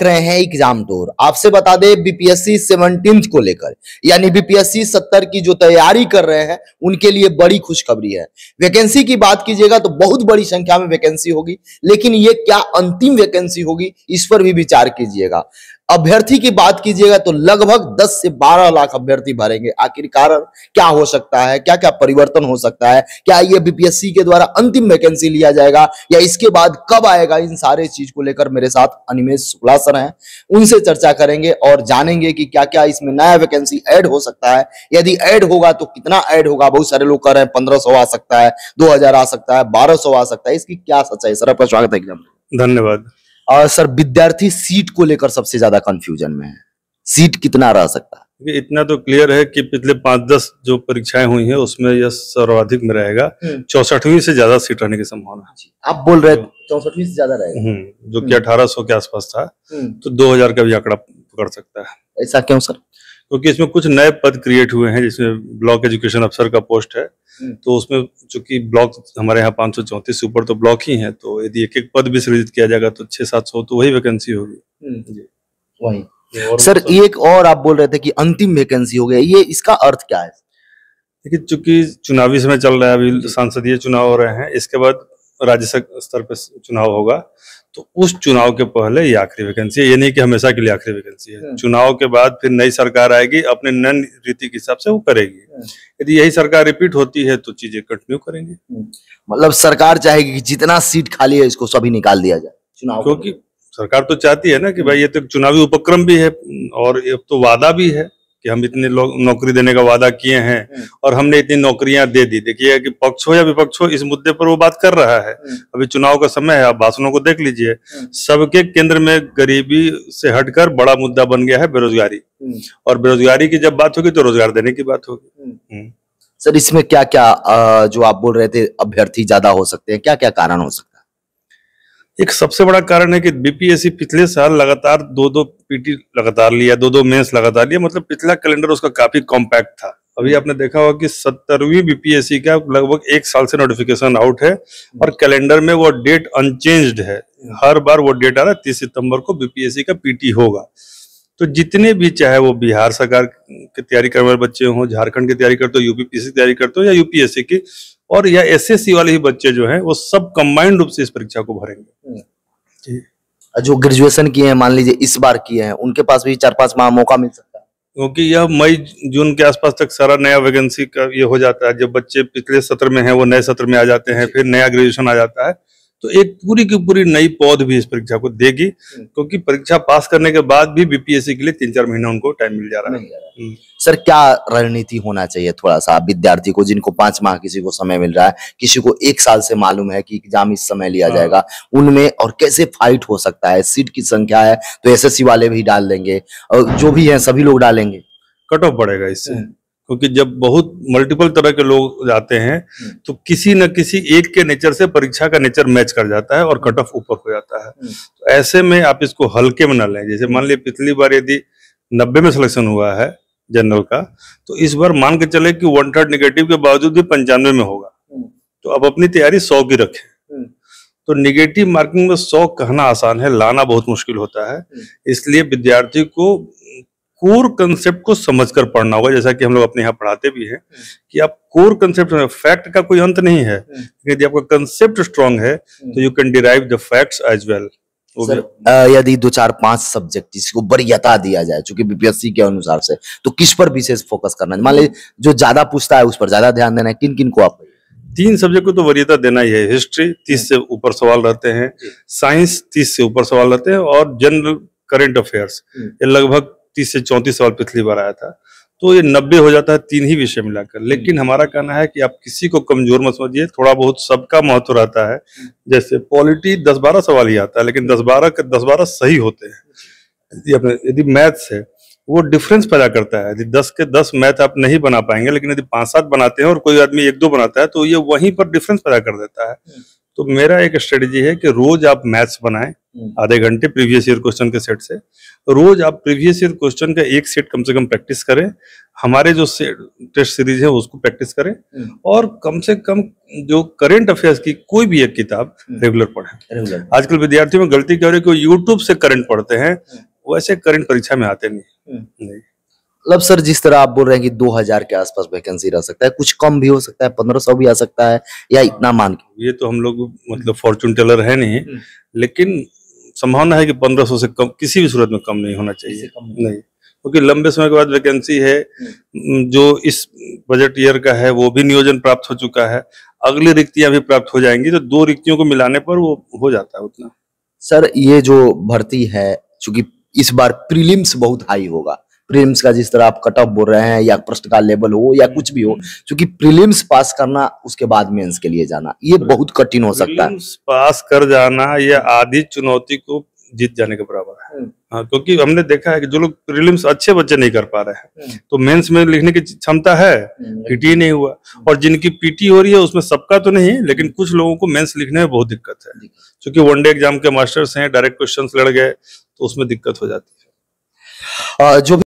लिख रहे हैं एग्जाम दौर आपसे बता दे बीपीएससी सेवनटीन को लेकर यानी बीपीएससी सत्तर की जो तैयारी कर रहे हैं उनके लिए बड़ी खुशखबरी है वैकेंसी की बात कीजिएगा तो बहुत बड़ी संख्या में वैकेंसी होगी लेकिन ये क्या अंतिम वैकेंसी होगी इस पर भी विचार कीजिएगा अभ्यर्थी की बात कीजिएगा तो लगभग 10 से 12 लाख अभ्यर्थी भरेंगे आखिर कारण क्या हो सकता है क्या क्या परिवर्तन हो सकता है क्या ये बीपीएससी के द्वारा अंतिम वैकेंसी लिया जाएगा या इसके बाद कब आएगा इन सारे चीज को लेकर मेरे साथ अनिमेश शुक्ला सर हैं उनसे चर्चा करेंगे और जानेंगे कि क्या क्या इसमें नया वैकेंसी एड हो सकता है यदि एड होगा तो कितना एड होगा बहुत सारे लोग कर रहे हैं पंद्रह आ सकता है दो आ सकता है बारह आ सकता है इसकी क्या सच्चाई सर आपका स्वागत है एकदम धन्यवाद और सर विद्यार्थी सीट को लेकर सबसे ज्यादा कंफ्यूजन में है सीट कितना रह सकता है इतना तो क्लियर है कि पिछले पांच दस जो परीक्षाएं हुई हैं उसमें यह सर्वाधिक में रहेगा हम्म। चौसठवीं से ज्यादा सीट रहने की संभावना है आप बोल रहे तो- चौसठवीं से ज्यादा रहेगा हम्म, जो कि हम्म। अठारह सौ के आसपास था तो दो हजार का भी आंकड़ा पकड़ सकता है ऐसा क्यों सर क्योंकि इसमें कुछ नए पद क्रिएट हुए हैं जिसमें ब्लॉक एजुकेशन अफसर का पोस्ट है हम्म। तो उसमें चूंकि ब्लॉक हमारे यहाँ पाँच सौ चौंतीस ऊपर तो ब्लॉक ही हैं तो यदि एक एक पद भी सृजित किया जाएगा तो छह सात सौ तो वही वैकेंसी होगी हम्म, वही सर एक और आप बोल रहे थे कि अंतिम वैकेंसी हो गया ये इसका अर्थ क्या है देखिए चूंकि चुनावी समय चल रहा है अभी सांसदीय चुनाव हो रहे हैं इसके बाद राज्य स्तर पर चुनाव होगा तो उस चुनाव के पहले ये आखिरी वैकेंसी है ये नहीं कि हमेशा के लिए आखिरी वैकेंसी है हाँ। चुनाव के बाद फिर नई सरकार आएगी अपने नन रीति के हिसाब से वो करेगी हाँ। यदि यही सरकार रिपीट होती है तो चीजें कंटिन्यू करेंगे हाँ। मतलब सरकार चाहेगी कि जितना सीट खाली है इसको सभी निकाल दिया जाए चुनाव क्योंकि सरकार तो चाहती है ना कि भाई ये तो चुनावी उपक्रम भी है और ये तो वादा भी है कि हम इतने लोग नौकरी देने का वादा किए हैं हम्म। और हमने इतनी नौकरियां दे दी देखिए कि पक्ष हो या विपक्ष हो इस मुद्दे पर वो बात कर रहा है हम्म। अभी चुनाव का समय है आप भाषणों को देख लीजिए हम्म। सबके केंद्र में गरीबी से हटकर बड़ा मुद्दा बन गया है बेरोजगारी और बेरोजगारी की जब बात होगी तो रोजगार देने की बात होगी सर इसमें क्या क्या जो आप बोल रहे थे अभ्यर्थी ज्यादा हो सकते हैं क्या क्या कारण हो सकते हैं एक सबसे बड़ा कारण है कि बीपीएससी पिछले साल लगातार दो दो पीटी लगातार लिया दो दो मेंस लगातार लिया मतलब पिछला कैलेंडर उसका काफी कॉम्पैक्ट था अभी आपने देखा होगा कि सत्तरवीं बीपीएससी का लगभग एक साल से नोटिफिकेशन आउट है और कैलेंडर में वो डेट अनचेंज्ड है हर बार वो डेट आ रहा है तीस सितंबर को बीपीएससी का पीटी होगा तो जितने भी चाहे वो बिहार सरकार की तैयारी करने वाले बच्चे हों झारखंड की तैयारी करते हो यूपीपीएससी की तैयारी करते हो या यूपीएससी की और यह एसएससी वाले ही बच्चे जो हैं वो सब कंबाइंड रूप से इस परीक्षा को भरेंगे जो ग्रेजुएशन किए हैं मान लीजिए इस बार किए हैं उनके पास भी चार पांच माह मौका मिल सकता है क्योंकि यह मई जून के आसपास तक सारा नया वैकेंसी का ये हो जाता है जब बच्चे पिछले सत्र में हैं वो नए सत्र में आ जाते हैं फिर नया ग्रेजुएशन आ जाता है तो एक पूरी की पूरी नई पौध भी इस परीक्षा को देगी हम्म। क्योंकि परीक्षा पास करने के बाद भी बीपीएससी के लिए तीन चार महीना उनको टाइम मिल जा रहा है हम्म। सर क्या रणनीति होना चाहिए थोड़ा सा विद्यार्थी को जिनको पांच माह किसी को समय मिल रहा है किसी को एक साल से मालूम है कि एग्जाम इस समय लिया हाँ। जाएगा उनमें और कैसे फाइट हो सकता है सीट की संख्या है तो एस वाले भी डाल देंगे और जो भी है सभी लोग डालेंगे कट ऑफ बढ़ेगा इससे हम्म। क्योंकि जब बहुत मल्टीपल तरह के लोग जाते हैं हम्म। तो किसी न किसी एक के नेचर से परीक्षा का नेचर मैच कर जाता है और कट हम्म। ऑफ ऊपर हो जाता है हम्म। तो ऐसे में आप इसको हल्के में न लें जैसे मान लीजिए पिछली बार यदि नब्बे में सिलेक्शन हुआ है जनरल का तो इस बार मान के चले कि वन थर्ड निगेटिव के बावजूद भी पंचानवे में होगा तो आप अपनी तैयारी सौ की रखें तो निगेटिव मार्किंग में सौ कहना आसान है लाना बहुत मुश्किल होता है इसलिए विद्यार्थी को कोर कंसेप्ट को समझकर पढ़ना होगा जैसा कि हम लोग अपने यहाँ पढ़ाते भी हैं कि आप कोर कंसेप्ट फैक्ट का कोई अंत नहीं है हम्म। लेकिन यदि आपका कंसेप्ट स्ट्रांग है हम्म। तो you can derive the facts as well यदि दो चार पांच सब्जेक्ट जिसको वरीयता दिया जाए चूंकि बीपीएससी के अनुसार से तो किस पर विशेष फोकस करना है मान लीजिए जो ज्यादा पूछता है उस पर ज्यादा ध्यान देना है किन किन को आप तीन सब्जेक्ट को तो वरीयता देना ही है हिस्ट्री तीस से ऊपर सवाल रहते हैं साइंस तीस से ऊपर सवाल रहते हैं और जनरल करंट अफेयर्स ये लगभग तीस से चौंतीस सवाल पिछली बार आया था तो ये नब्बे हो जाता है तीन ही विषय मिलाकर लेकिन हम्म। हमारा कहना है कि आप किसी को कमजोर मत समझिए थोड़ा बहुत सबका महत्व रहता है जैसे पॉलिटी दस बारह सवाल ही आता है लेकिन दस बारह के दस बारह सही होते हैं यदि मैथ्स है वो डिफरेंस पैदा करता है यदि दस के दस मैथ आप नहीं बना पाएंगे लेकिन यदि पांच सात बनाते हैं और कोई आदमी एक दो बनाता है तो ये वहीं पर डिफरेंस पैदा कर देता है हम्म। तो मेरा एक स्ट्रेटेजी है कि रोज आप मैथ्स बनाएं हम्म। आधे घंटे प्रीवियस ईयर क्वेश्चन के सेट से रोज आप प्रीवियस ईयर क्वेश्चन का एक सेट कम से कम प्रैक्टिस करें हमारे जो टेस्ट सीरीज है उसको प्रैक्टिस करें हम्म। और कम से कम जो करेंट अफेयर्स की कोई भी एक किताब रेगुलर हम्म। पढ़े आजकल विद्यार्थियों में गलती क्या हो रही है कि यूट्यूब से करंट पढ़ते हैं वैसे करंट परीक्षा में आते नहीं मतलब सर जिस तरह आप बोल रहे हैं कि 2000 के आसपास वैकेंसी रह सकता है कुछ कम भी हो सकता है 1500 भी आ सकता है या इतना मान के ये तो हम लोग मतलब फॉर्चून टेलर है नहीं लेकिन संभावना है कि 1500 से कम किसी भी सूरत में कम नहीं होना चाहिए नहीं क्योंकि लंबे समय के बाद वैकेंसी है हम्म। जो इस बजट ईयर का है वो भी नियोजन प्राप्त हो चुका है अगली रिक्तियां भी प्राप्त हो जाएंगी तो दो रिक्तियों को मिलाने पर वो हो जाता है उतना सर ये जो भर्ती है चूंकि इस बार प्रीलिम्स बहुत हाई होगा प्रीलिम्स का जिस तरह आप कट ऑफ बोल रहे हैं या प्रश्न का लेवल हो या कुछ भी हो हम्म, हम्म। क्योंकि प्रीलिम्स पास करना उसके बाद मेंस के लिए जाना ये बहुत कठिन हो सकता है पास कर जाना या आधी चुनौती को जीत जाने के बराबर है हम्म। हाँ क्योंकि हमने देखा है कि जो लोग प्रीलिम्स अच्छे बच्चे नहीं कर पा रहे हैं तो मेंस में लिखने की क्षमता है पीटी e नहीं हुआ और जिनकी पीटी e हो रही है उसमें सबका तो नहीं लेकिन कुछ लोगों को मेंस लिखने में बहुत दिक्कत है क्योंकि वनडे एग्जाम के मास्टर्स हैं डायरेक्ट क्वेश्चन लड़ गए तो उसमें दिक्कत हो जाती है जो